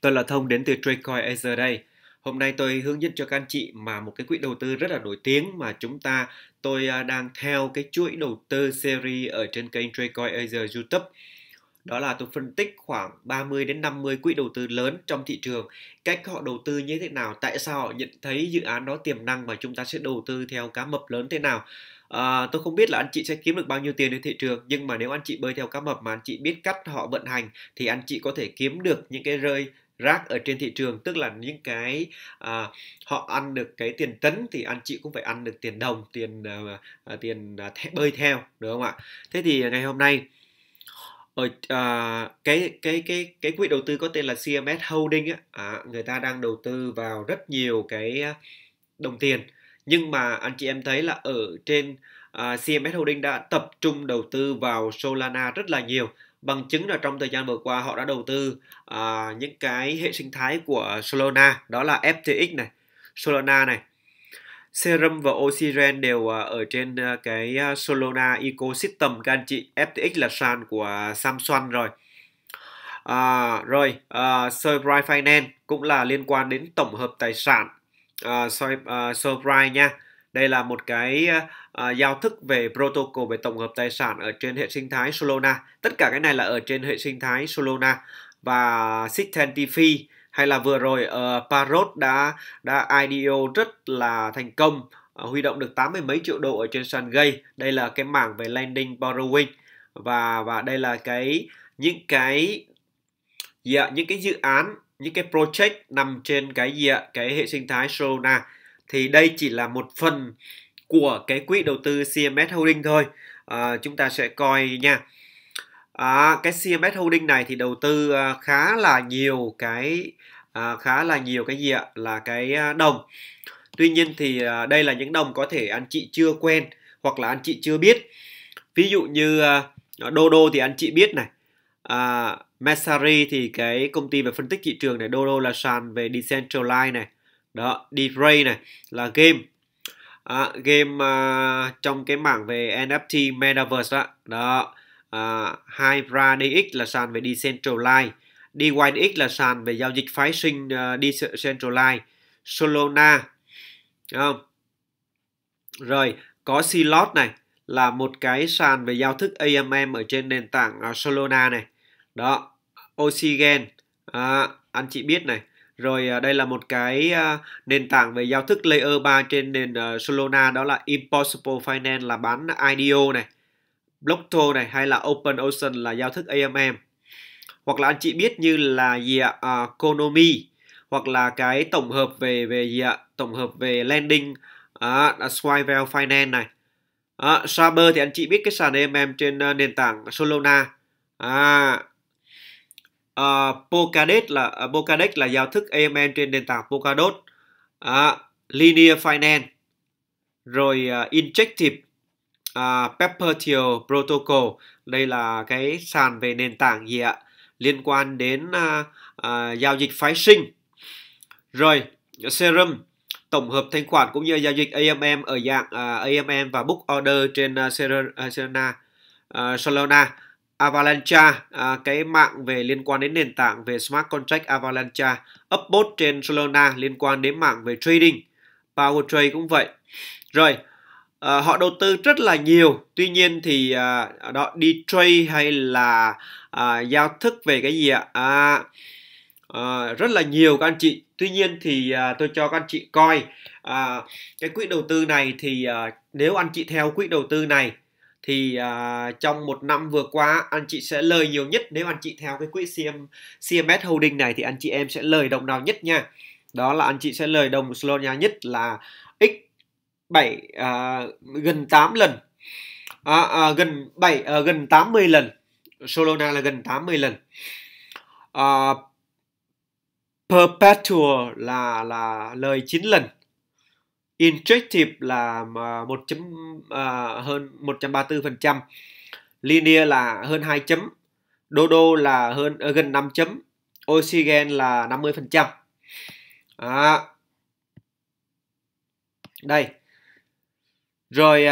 Tôi là Thông đến từ Tradecoin Asia đây. Hôm nay tôi hướng dẫn cho các anh chị mà một cái quỹ đầu tư rất là nổi tiếng mà chúng ta tôi à, đang theo cái chuỗi đầu tư series ở trên kênh Tradecoin Asia YouTube. Đó là tôi phân tích khoảng 30 đến 50 quỹ đầu tư lớn trong thị trường, cách họ đầu tư như thế nào, tại sao họ nhận thấy dự án đó tiềm năng và chúng ta sẽ đầu tư theo cá mập lớn thế nào. À, tôi không biết là anh chị sẽ kiếm được bao nhiêu tiền trên thị trường nhưng mà nếu anh chị bơi theo cá mập mà anh chị biết cách họ vận hành thì anh chị có thể kiếm được những cái rơi rác ở trên thị trường tức là những cái à, họ ăn được cái tiền tấn thì anh chị cũng phải ăn được tiền đồng tiền à, à tiền à, th- bơi theo được không ạ thế thì ngày hôm nay ở à, cái cái cái cái quỹ đầu tư có tên là CMS Holding á à, người ta đang đầu tư vào rất nhiều cái à, đồng tiền nhưng mà anh chị em thấy là ở trên uh, à, CMS Holding đã tập trung đầu tư vào Solana rất là nhiều bằng chứng là trong thời gian vừa qua họ đã đầu tư uh, những cái hệ sinh thái của Solana đó là FTX này Solana này Serum và Oxygen đều uh, ở trên uh, cái Solana ecosystem các anh chị FTX là sàn của Samsung rồi À, rồi, uh, Surprise Finance cũng là liên quan đến tổng hợp tài sản uh, Surprise nha đây là một cái uh, giao thức về protocol về tổng hợp tài sản ở trên hệ sinh thái Solana tất cả cái này là ở trên hệ sinh thái Solana và Sixtentifi hay là vừa rồi uh, Parrot đã đã IDO rất là thành công uh, huy động được tám mươi mấy triệu đô ở trên sàn gây đây là cái mảng về lending borrowing và và đây là cái những cái gì những cái dự án những cái project nằm trên cái gì cái hệ sinh thái Solana thì đây chỉ là một phần của cái quỹ đầu tư CMS Holding thôi à, chúng ta sẽ coi nha à, cái CMS Holding này thì đầu tư à, khá là nhiều cái à, khá là nhiều cái gì ạ là cái à, đồng tuy nhiên thì à, đây là những đồng có thể anh chị chưa quen hoặc là anh chị chưa biết ví dụ như à, Dodo thì anh chị biết này à, Messari thì cái công ty về phân tích thị trường này Dodo là sàn về decentralized này đó defray này là game à, game uh, trong cái mảng về NFT Metaverse đó, đó. Uh, à, Hydra DX là sàn về Decentraland DYDX là sàn về giao dịch phái sinh uh, à, Decentraland Solana không? rồi có Silot này là một cái sàn về giao thức AMM ở trên nền tảng uh, Solana này đó Oxygen à, anh chị biết này rồi à, đây là một cái à, nền tảng về giao thức layer 3 trên nền à, Solana đó là Impossible Finance là bán IDO này, Blockto này hay là Open Ocean là giao thức AMM. Hoặc là anh chị biết như là gì ạ? À, Konomi hoặc là cái tổng hợp về về gì ạ? Tổng hợp về lending à, Swivel Finance này. À, Saber thì anh chị biết cái sàn AMM trên nền tảng Solana. À, uh, à, Polkadot là uh, à, Polkadot là giao thức AMM trên nền tảng Polkadot, uh, à, Linear Finance, rồi uh, Injective, uh, Peppertail Protocol. Đây là cái sàn về nền tảng gì ạ? Liên quan đến uh, uh, giao dịch phái sinh. Rồi Serum tổng hợp thanh khoản cũng như giao dịch AMM ở dạng uh, AMM và book order trên uh, Serena, uh, Solana. Avalanche, à, cái mạng về liên quan đến nền tảng về smart contract Avalanche, Upbot trên Solana liên quan đến mạng về trading, Power Trade cũng vậy. Rồi, à, họ đầu tư rất là nhiều, tuy nhiên thì à, đó đi trade hay là à, giao thức về cái gì ạ? À, à, rất là nhiều các anh chị. Tuy nhiên thì à, tôi cho các anh chị coi à, cái quỹ đầu tư này thì à, nếu anh chị theo quỹ đầu tư này thì uh, trong một năm vừa qua anh chị sẽ lời nhiều nhất nếu anh chị theo cái quỹ CM, CMS Holding này thì anh chị em sẽ lời đồng nào nhất nha đó là anh chị sẽ lời đồng Slovenia nhất là x 7 uh, à, gần 8 lần à, à, gần 7 à, gần 80 lần Solana là gần 80 lần à, Perpetual là là lời 9 lần Interactive là 1 chấm, uh, hơn 134%, Linear là hơn 2 chấm, Dodo là hơn uh, gần 5 chấm, Oxygen là 50%. À. Đây. Rồi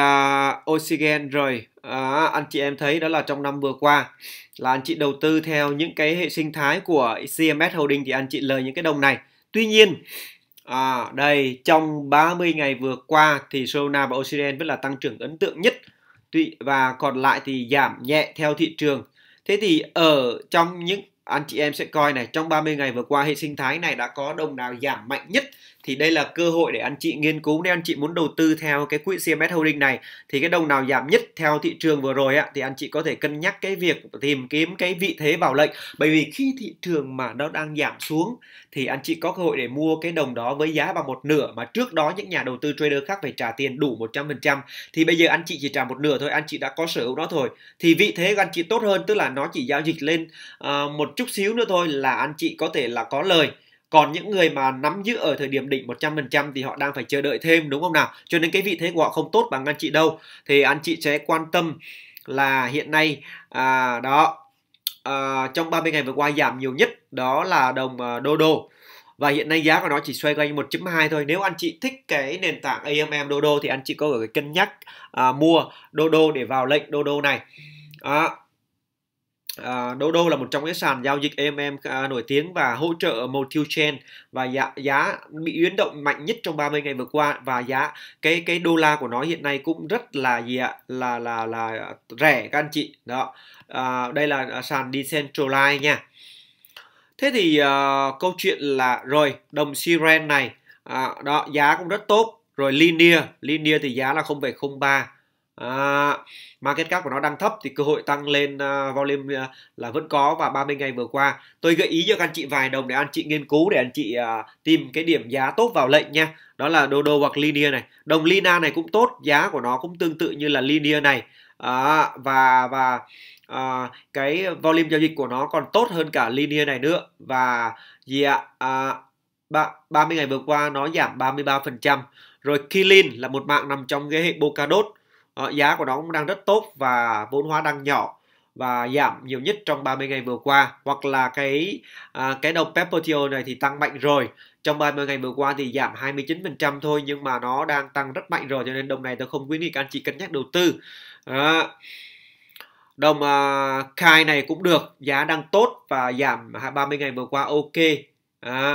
uh, Oxygen rồi à, anh chị em thấy đó là trong năm vừa qua là anh chị đầu tư theo những cái hệ sinh thái của CMS Holding thì anh chị lời những cái đồng này. Tuy nhiên À, đây, trong 30 ngày vừa qua thì Sona và ocean vẫn là tăng trưởng ấn tượng nhất tuy và còn lại thì giảm nhẹ theo thị trường. Thế thì ở trong những anh chị em sẽ coi này trong 30 ngày vừa qua hệ sinh thái này đã có đồng nào giảm mạnh nhất thì đây là cơ hội để anh chị nghiên cứu nếu anh chị muốn đầu tư theo cái quỹ CMS Holding này thì cái đồng nào giảm nhất theo thị trường vừa rồi á thì anh chị có thể cân nhắc cái việc tìm kiếm cái vị thế vào lệnh bởi vì khi thị trường mà nó đang giảm xuống thì anh chị có cơ hội để mua cái đồng đó với giá bằng một nửa mà trước đó những nhà đầu tư trader khác phải trả tiền đủ 100% thì bây giờ anh chị chỉ trả một nửa thôi anh chị đã có sở hữu nó thôi thì vị thế của anh chị tốt hơn tức là nó chỉ giao dịch lên uh, một chút xíu nữa thôi là anh chị có thể là có lời còn những người mà nắm giữ ở thời điểm đỉnh 100% thì họ đang phải chờ đợi thêm đúng không nào cho nên cái vị thế của họ không tốt bằng anh chị đâu thì anh chị sẽ quan tâm là hiện nay à, đó à, trong 30 ngày vừa qua giảm nhiều nhất đó là đồng à, đô đô và hiện nay giá của nó chỉ xoay quanh 1.2 thôi nếu anh chị thích cái nền tảng AMM đô đô thì anh chị có thể cân nhắc à, mua đô đô để vào lệnh đô đô này đó. À, À, Dodo là một trong những sàn giao dịch AMM à, nổi tiếng và hỗ trợ multi-chain và giá, giá bị biến động mạnh nhất trong 30 ngày vừa qua và giá cái cái đô la của nó hiện nay cũng rất là gì ạ là là là rẻ các anh chị đó à, đây là sàn Decentraline nha thế thì à, câu chuyện là rồi đồng Siren này à, đó giá cũng rất tốt rồi linear linear thì giá là 0,03 à, market cap của nó đang thấp thì cơ hội tăng lên uh, volume uh, là vẫn có và 30 ngày vừa qua tôi gợi ý cho các anh chị vài đồng để anh chị nghiên cứu để anh chị uh, tìm cái điểm giá tốt vào lệnh nha đó là đô đô hoặc linear này đồng lina này cũng tốt giá của nó cũng tương tự như là linear này à, và và à, cái volume giao dịch của nó còn tốt hơn cả linear này nữa và gì ạ à, ba, 30 ngày vừa qua nó giảm 33% rồi killin là một mạng nằm trong cái hệ Polkadot à, giá của nó cũng đang rất tốt và vốn hóa đang nhỏ và giảm nhiều nhất trong 30 ngày vừa qua hoặc là cái à, cái đồng Pepotio này thì tăng mạnh rồi trong 30 ngày vừa qua thì giảm 29% thôi nhưng mà nó đang tăng rất mạnh rồi cho nên đồng này tôi không khuyến nghị các anh chị cân nhắc đầu tư à, đồng à, khai này cũng được giá đang tốt và giảm 30 ngày vừa qua ok à,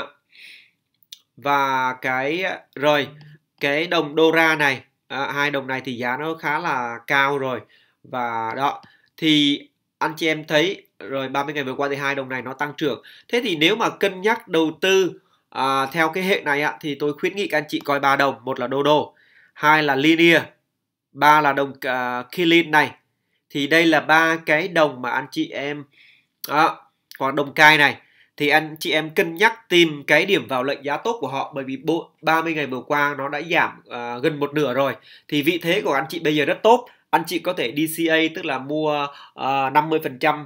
và cái rồi cái đồng đô la này à, hai đồng này thì giá nó khá là cao rồi và đó thì anh chị em thấy rồi 30 ngày vừa qua thì hai đồng này nó tăng trưởng thế thì nếu mà cân nhắc đầu tư à, theo cái hệ này ạ thì tôi khuyến nghị các anh chị coi ba đồng một là đô đô hai là linear ba là đồng uh, Kilin này thì đây là ba cái đồng mà anh chị em à, hoặc đồng cai này thì anh chị em cân nhắc tìm cái điểm vào lệnh giá tốt của họ bởi vì bộ 30 ngày vừa qua nó đã giảm uh, gần một nửa rồi thì vị thế của anh chị bây giờ rất tốt anh chị có thể DCA tức là mua uh, à, 50%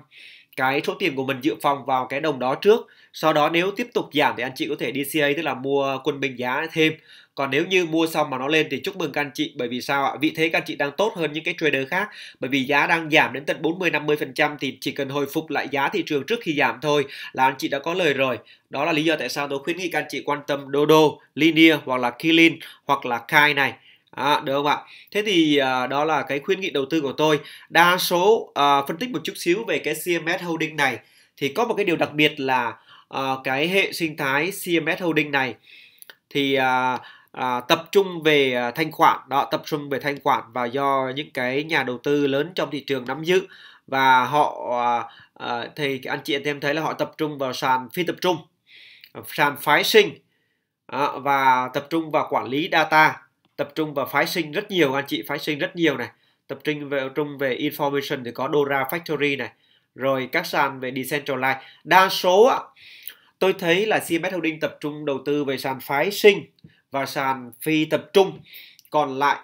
cái số tiền của mình dự phòng vào cái đồng đó trước sau đó nếu tiếp tục giảm thì anh chị có thể DCA tức là mua quân bình giá thêm còn nếu như mua xong mà nó lên thì chúc mừng các anh chị bởi vì sao ạ? Vị thế các anh chị đang tốt hơn những cái trader khác bởi vì giá đang giảm đến tận 40 50% thì chỉ cần hồi phục lại giá thị trường trước khi giảm thôi là anh chị đã có lời rồi. Đó là lý do tại sao tôi khuyến nghị các anh chị quan tâm Dodo, Linear hoặc là Kilin hoặc là Kai này À, được không ạ? Thế thì à, đó là cái khuyến nghị đầu tư của tôi. Đa số à, phân tích một chút xíu về cái CMS Holding này thì có một cái điều đặc biệt là à, cái hệ sinh thái CMS Holding này thì à, à, tập trung về thanh khoản, đó tập trung về thanh khoản và do những cái nhà đầu tư lớn trong thị trường nắm giữ và họ à, à thì anh chị em thấy là họ tập trung vào sàn phi tập trung, sàn phái sinh à, và tập trung vào quản lý data tập trung vào phái sinh rất nhiều anh chị phái sinh rất nhiều này tập trung về trung về information thì có Dora Factory này rồi các sàn về decentralized đa số á tôi thấy là CMS Holding tập trung đầu tư về sàn phái sinh và sàn phi tập trung còn lại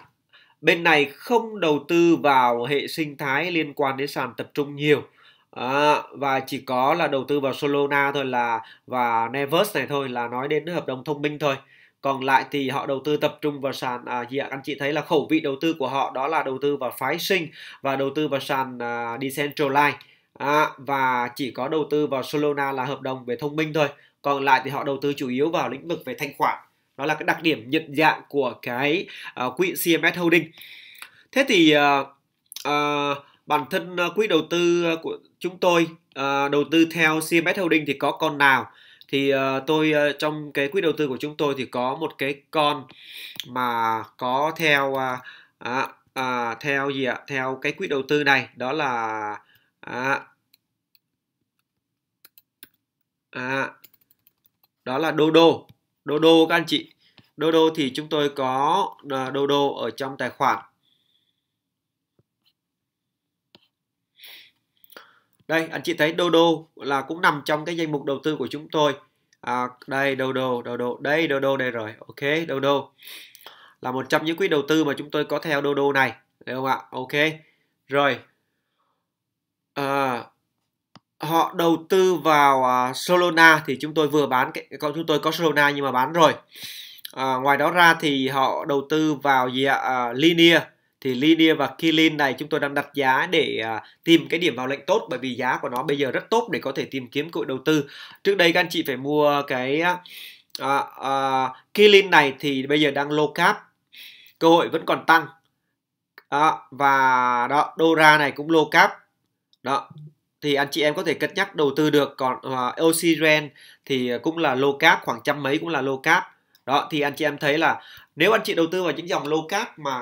bên này không đầu tư vào hệ sinh thái liên quan đến sàn tập trung nhiều à, và chỉ có là đầu tư vào Solana thôi là và Nevers này thôi là nói đến hợp đồng thông minh thôi còn lại thì họ đầu tư tập trung vào sàn à, gì ạ anh chị thấy là khẩu vị đầu tư của họ đó là đầu tư vào phái sinh và đầu tư vào sàn à, decentralized à, và chỉ có đầu tư vào Solana là hợp đồng về thông minh thôi còn lại thì họ đầu tư chủ yếu vào lĩnh vực về thanh khoản đó là cái đặc điểm nhận dạng của cái uh, quỹ CMS Holding thế thì uh, uh, bản thân quỹ đầu tư của chúng tôi uh, đầu tư theo CMS Holding thì có con nào thì ờ, tôi ờ, trong cái quỹ đầu tư của chúng tôi thì có một cái con mà có theo à, à, à theo gì ạ theo cái quỹ đầu tư này đó là à, à, đó là đô đô đô đô các anh chị đô đô thì chúng tôi có đô ờ, đô ở trong tài khoản đây anh chị thấy Dodo là cũng nằm trong cái danh mục đầu tư của chúng tôi à, đây Dodo Dodo đây Dodo đây rồi ok Dodo là một trong những quỹ đầu tư mà chúng tôi có theo Dodo này được không ạ ok rồi à, họ đầu tư vào uh, Solana thì chúng tôi vừa bán cái con chúng tôi có Solana nhưng mà bán rồi à, ngoài đó ra thì họ đầu tư vào gì ạ à, Linear thì Linia và Kilin này chúng tôi đang đặt giá để à, tìm cái điểm vào lệnh tốt bởi vì giá của nó bây giờ rất tốt để có thể tìm kiếm cơ hội đầu tư. Trước đây các anh chị phải mua cái à, à, Kilin này thì bây giờ đang low cap, cơ hội vẫn còn tăng. Đó, và đó Dora này cũng low cap. Đó, thì anh chị em có thể cân nhắc đầu tư được còn uh, à, Oxygen thì cũng là low cap khoảng trăm mấy cũng là low cap đó thì anh chị em thấy là nếu anh chị đầu tư vào những dòng low cap mà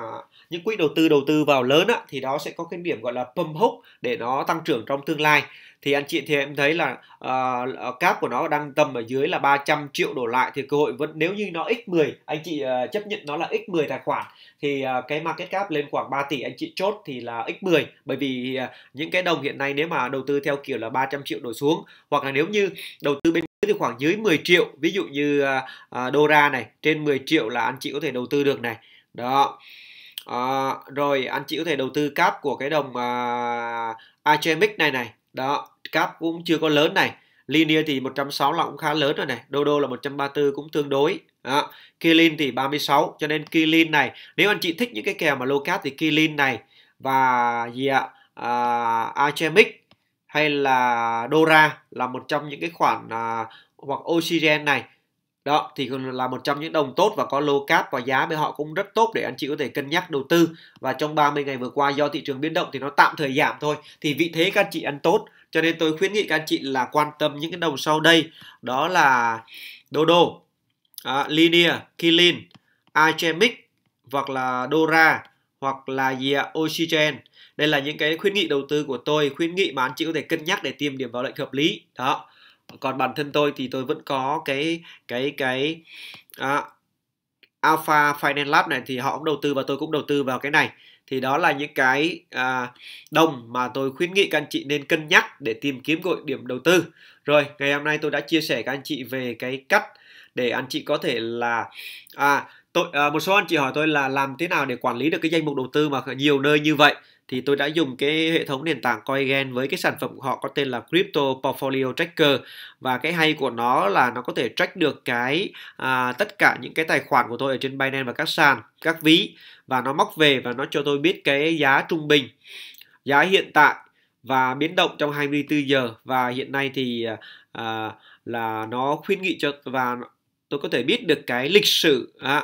những quỹ đầu tư đầu tư vào lớn á, thì đó sẽ có cái điểm gọi là pump hook để nó tăng trưởng trong tương lai thì anh chị thì em thấy là uh, cap của nó đang tầm ở dưới là 300 triệu đổ lại thì cơ hội vẫn nếu như nó x10 anh chị uh, chấp nhận nó là x10 tài khoản thì uh, cái market cap lên khoảng 3 tỷ anh chị chốt thì là x10 bởi vì uh, những cái đồng hiện nay nếu mà đầu tư theo kiểu là 300 triệu đổ xuống hoặc là nếu như đầu tư bên dưới thì khoảng dưới 10 triệu ví dụ như uh, uh, đô ra này trên 10 triệu là anh chị có thể đầu tư được này đó à, rồi anh chị có thể đầu tư cap của cái đồng à, Ichemic này này đó cap cũng chưa có lớn này Linear thì 160 là cũng khá lớn rồi này Dodo là 134 cũng tương đối đó. Kilin thì 36 cho nên Kilin này nếu anh chị thích những cái kèo mà low cap thì Kilin này và gì ạ à, Ichemic hay là Dora là một trong những cái khoản à, hoặc Oxygen này đó thì là một trong những đồng tốt và có lô cap và giá với họ cũng rất tốt để anh chị có thể cân nhắc đầu tư và trong 30 ngày vừa qua do thị trường biến động thì nó tạm thời giảm thôi thì vị thế các anh chị ăn tốt cho nên tôi khuyến nghị các anh chị là quan tâm những cái đồng sau đây đó là Dodo, à, Linear, Kilin, Ichemic hoặc là Dora hoặc là gì ạ, Oxygen. Đây là những cái khuyến nghị đầu tư của tôi, khuyến nghị mà anh chị có thể cân nhắc để tìm điểm vào lệnh hợp lý. Đó còn bản thân tôi thì tôi vẫn có cái cái cái à, Alpha Finance Lab này thì họ cũng đầu tư và tôi cũng đầu tư vào cái này thì đó là những cái à, đồng mà tôi khuyến nghị các anh chị nên cân nhắc để tìm kiếm gọi điểm đầu tư rồi ngày hôm nay tôi đã chia sẻ các anh chị về cái cách để anh chị có thể là à tôi à, một số anh chị hỏi tôi là làm thế nào để quản lý được cái danh mục đầu tư mà nhiều nơi như vậy thì tôi đã dùng cái hệ thống nền tảng CoinGen với cái sản phẩm của họ có tên là Crypto Portfolio Tracker và cái hay của nó là nó có thể track được cái à, tất cả những cái tài khoản của tôi ở trên Binance và các sàn, các ví và nó móc về và nó cho tôi biết cái giá trung bình, giá hiện tại và biến động trong 24 giờ và hiện nay thì à, à, là nó khuyến nghị cho và tôi có thể biết được cái lịch sử à,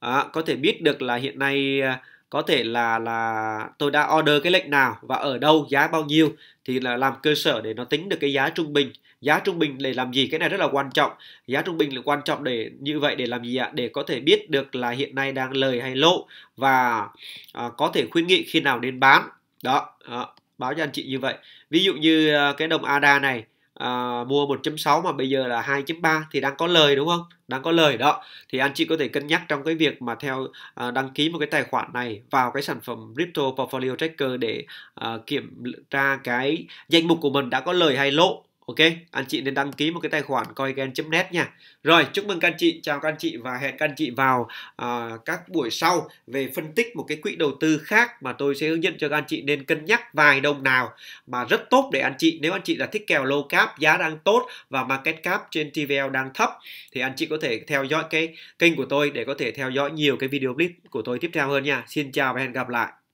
à, có thể biết được là hiện nay à, có thể là là tôi đã order cái lệnh nào và ở đâu giá bao nhiêu thì là làm cơ sở để nó tính được cái giá trung bình giá trung bình để làm gì cái này rất là quan trọng giá trung bình là quan trọng để như vậy để làm gì ạ để có thể biết được là hiện nay đang lời hay lỗ và à, có thể khuyến nghị khi nào nên bán đó à, báo cho anh chị như vậy ví dụ như à, cái đồng ADA này à, mua 1.6 mà bây giờ là 2.3 thì đang có lời đúng không? Đang có lời đó. Thì anh chị có thể cân nhắc trong cái việc mà theo à, đăng ký một cái tài khoản này vào cái sản phẩm Crypto Portfolio Tracker để à, kiểm tra cái danh mục của mình đã có lời hay lỗ Ok, anh chị nên đăng ký một cái tài khoản coingan.net nha. Rồi, chúc mừng các anh chị, chào các anh chị và hẹn các anh chị vào à, các buổi sau về phân tích một cái quỹ đầu tư khác mà tôi sẽ hướng dẫn cho các anh chị nên cân nhắc vài đồng nào mà rất tốt để anh chị. Nếu anh chị là thích kèo low cap, giá đang tốt và market cap trên TVL đang thấp thì anh chị có thể theo dõi cái kênh của tôi để có thể theo dõi nhiều cái video clip của tôi tiếp theo hơn nha. Xin chào và hẹn gặp lại.